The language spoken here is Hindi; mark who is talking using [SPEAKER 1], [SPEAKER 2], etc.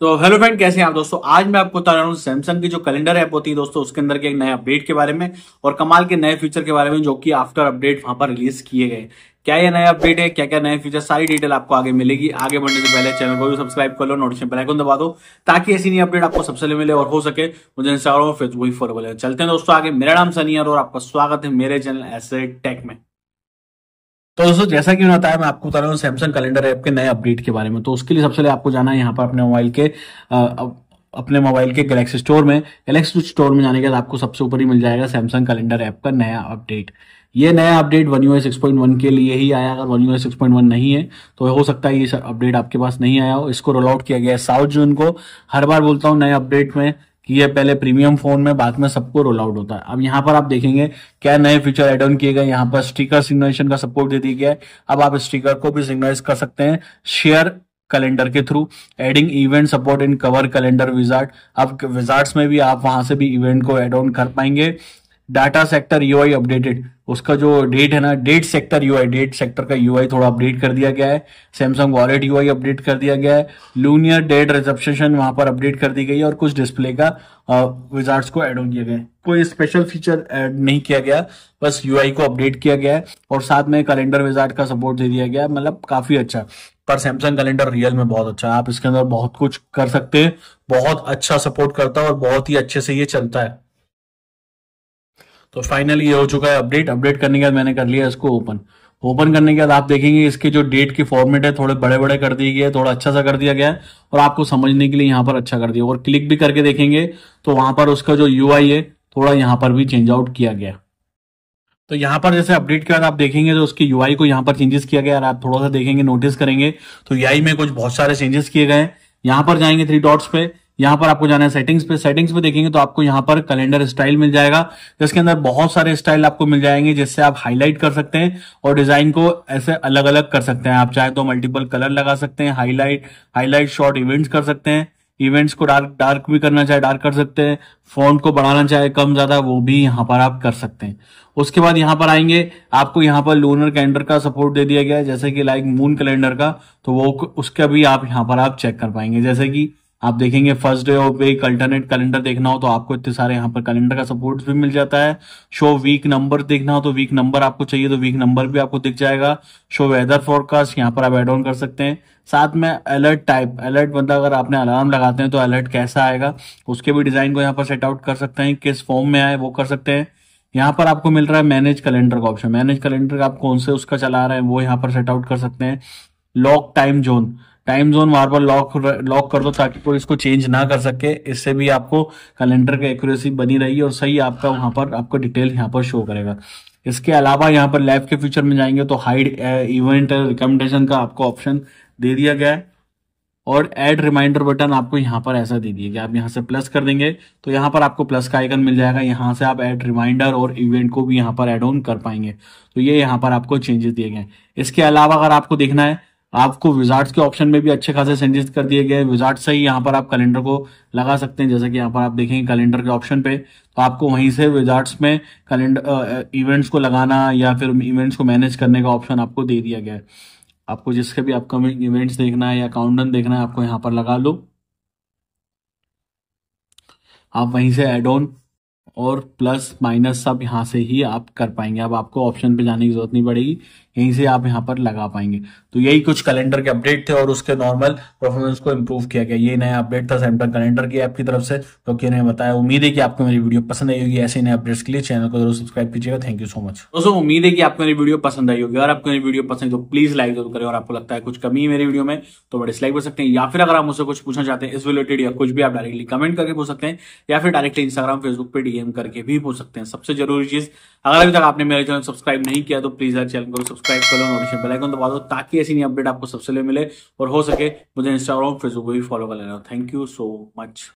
[SPEAKER 1] तो हेलो फ्रेंड कैसे हैं आप दोस्तों आज मैं आपको बता रहा हूँ सैमसंग की जो कैलेंडर ऐप होती है दोस्तों उसके अंदर के एक नए अपडेट के बारे में और कमाल के नए फीचर के बारे में जो कि आफ्टर अपडेट वहां पर रिलीज किए गए क्या ये नया अपडेट है क्या क्या नए फीचर सारी डिटेल आपको आगे मिलेगी आगे बढ़ने से पहले चैनल को भी सब्सक्राइब कर लो नोटिफिकेशन बेल आइकन दबा दो ताकि ऐसी नई अपडेट आपको सबसे पहले मिले और हो सके मुझे इंस्टाग्राम और फेसबुक फॉलो कर चलते हैं दोस्तों आगे मेरा नाम सनियर और आपका स्वागत है मेरे चैनल ऐसे टेक में तो दोस्तों जैसा कि बताया मैं आपको बता रहा हूँ सैमसंग कैलेंडर ऐप के नए अपडेट के बारे में तो उसके लिए सबसे पहले आपको जाना है यहाँ पर अपने मोबाइल के आ, अपने मोबाइल के गैलेक्सी स्टोर में गैलेक्सी स्टोर में जाने के बाद आपको सबसे ऊपर ही मिल जाएगा सैमसंग कैलेंडर ऐप का नया अपडेट ये नया update one UI six point one के लिए ही आया अगर one UI six point one नहीं है तो हो सकता है ये अपडेट आपके पास नहीं आया हो इसको रोल आउट किया गया है साउथ जून को हर बार बोलता हूँ नए अपडेट में ये पहले प्रीमियम फोन में बाद में सबको रोल आउट होता है अब यहाँ पर आप देखेंगे क्या नए फीचर एड ऑन किए गए यहाँ पर स्टिकर सिग्नलाइजेशन का सपोर्ट दे दिया गया है अब आप स्टिकर को भी सिग्नलाइज कर सकते हैं शेयर कैलेंडर के through adding event support in cover calendar wizard अब विजार्ड में भी आप वहां से भी इवेंट को एड ऑन कर पाएंगे डाटा सेक्टर यूआई अपडेटेड उसका जो डेट है ना date sector UI date sector का यूआई थोड़ा अपडेट कर दिया गया है सैमसंग वॉलेट यूआई अपडेट कर दिया गया है लूनियर डेट रिजर्वेशन वहां पर अपडेट कर दी गई है और कुछ डिस्प्ले का विजार्ड्स को एड ऑन किया गया है कोई स्पेशल फीचर एड नहीं किया गया बस यूआई को अपडेट किया गया है और साथ में कैलेंडर विजार्ड का सपोर्ट दे दिया गया मतलब काफी अच्छा पर सैमसंग कैलेंडर रियल में बहुत अच्छा है आप इसके अंदर बहुत कुछ कर सकते हैं बहुत अच्छा सपोर्ट करता है और बहुत ही अच्छे से ये चलता है तो फाइनली ये हो चुका है अपडेट अपडेट करने के बाद मैंने कर लिया इसको ओपन ओपन करने के बाद आप देखेंगे इसके जो डेट के फॉर्मेट है थोड़े बड़े बड़े कर दिए गए थोड़ा अच्छा सा कर दिया गया है और आपको समझने के लिए यहाँ पर अच्छा कर दिया और क्लिक भी करके देखेंगे तो वहां पर उसका जो यू है थोड़ा यहाँ पर भी चेंज आउट किया गया तो यहाँ पर जैसे अपडेट के बाद आप देखेंगे तो उसकी यूआई को यहाँ पर चेंजेस किया गया और आप थोड़ा सा देखेंगे नोटिस करेंगे तो यूआई में कुछ बहुत सारे चेंजेस किए गए हैं यहाँ पर जाएंगे थ्री डॉट्स पे यहां पर आपको जाना है सेटिंग्स पे सेटिंग्स पे देखेंगे तो आपको यहां पर कैलेंडर स्टाइल मिल जाएगा जिसके अंदर बहुत सारे स्टाइल आपको मिल जाएंगे जिससे आप हाईलाइट कर सकते हैं और डिजाइन को ऐसे अलग अलग कर सकते हैं आप चाहे तो मल्टीपल कलर लगा सकते हैं हाईलाइट हाईलाइट शॉर्ट इवेंट्स कर सकते हैं इवेंट्स को डार्क डार्क भी करना चाहे डार्क कर सकते हैं फॉन्ट को बढ़ाना चाहे कम ज्यादा वो भी यहाँ पर आप कर सकते हैं उसके बाद यहाँ पर आएंगे आपको यहाँ पर लूनर कैलेंडर का सपोर्ट दे दिया गया है जैसे कि लाइक मून कैलेंडर का तो वो उसका भी आप यहाँ पर आप चेक कर पाएंगे जैसे कि आप देखेंगे first day of week alternate calendar देखना हो तो आपको इतने सारे यहाँ पर कैलेंडर का सपोर्ट भी मिल जाता है शो वीक नंबर देखना हो तो वीक नंबर आपको चाहिए तो वीक नंबर भी आपको दिख जाएगा शो वेदर फोरकास्ट यहाँ पर आप एड ऑन कर सकते हैं साथ में अलर्ट टाइप अलर्ट मतलब अगर आपने अलार्म लगाते हैं तो अलर्ट कैसा आएगा उसके भी डिजाइन को यहाँ पर सेट आउट कर सकते हैं किस फॉर्म में आए वो कर सकते हैं यहाँ पर आपको मिल रहा है मैनेज कैलेंडर का ऑप्शन मैनेज कैलेंडर आप कौन से उसका चला रहे हैं वो यहाँ पर सेट आउट कर सकते हैं lock time zone time zone बार बार लॉक लॉक कर दो ताकि कोई इसको चेंज ना कर सके इससे भी आपको कैलेंडर की एक्यूरेसी बनी रहेगी और सही आपका वहां पर आपको डिटेल यहाँ पर शो करेगा इसके अलावा यहाँ पर लाइव के फ्यूचर में जाएंगे तो हाइड इवेंट रिकमेंडेशन का आपको ऑप्शन दे दिया गया है और एड रिमाइंडर बटन आपको यहाँ पर ऐसा दे दिया गया आप यहाँ से प्लस कर देंगे तो यहाँ पर आपको प्लस का आइकन मिल जाएगा यहाँ से आप एड रिमाइंडर और इवेंट को भी यहाँ पर एड ऑन कर पाएंगे तो ये यहाँ पर आपको चेंजेस दिए गए इसके अलावा अगर आपको देखना है आपको विजार्ड्स के ऑप्शन में भी अच्छे खासे संचित कर दिए गए विजार्ड से ही यहाँ पर आप कैलेंडर को लगा सकते हैं जैसे कि यहाँ पर आप देखेंगे कैलेंडर के ऑप्शन पे तो आपको वहीं से विजार्ड्स में कैलेंडर इवेंट्स को लगाना या फिर इवेंट्स को मैनेज करने का ऑप्शन आपको दे दिया गया है आपको जिसके भी अपकमिंग इवेंट्स देखना है या काउंटन देखना है आपको यहाँ पर लगा लो आप वहीं से एड ऑन और प्लस माइनस सब यहाँ से ही आप कर पाएंगे अब आपको ऑप्शन पे जाने की जरूरत नहीं पड़ेगी यहीं से आप यहाँ पर लगा पाएंगे तो यही कुछ कैलेंडर के अपडेट थे और उसके नॉर्मल परफॉर्मेंस को इम्प्रूव किया गया ये नया अपडेट था सैमसंग कैलेंडर की ऐप की तरफ से तो क्यों ने बताया उम्मीद है कि आपको मेरी वीडियो पसंद आई होगी ऐसे नए अपडेट्स के लिए चैनल को जरूर सब्सक्राइब कीजिएगा थैंक यू सो मच दोस्तों उम्मीद है कि आपको मेरी वीडियो पसंद आई होगी और आपको मेरी वीडियो पसंद तो प्लीज लाइक जरूर करें और आपको लगता है कुछ कमी है मेरी वीडियो में तो बड़े डिसलाइक कर सकते हैं या फिर अगर आप मुझसे कुछ पूछना चाहते हैं इस रिलेटेड या कुछ भी आप डायरेक्टली कमेंट करके पूछ सकते हैं या फिर डायरेक्टली इंस्टाग्राम फेसबुक पर डीएम करके भी पूछ सकते हैं सबसे जरूरी चीज अगर अभी तक आपने मेरे चैनल सब्सक्राइब नहीं किया तो प्लीज हर चैनल को सब्सक्राइब सब्सक्राइब करो नोटिफिकेशन बेल आइकन दबा दो ताकि ऐसी नई अपडेट आपको सबसे पहले मिले और हो सके मुझे इंस्टाग्राम फेसबुक पर भी फॉलो कर लेना थैंक यू सो मच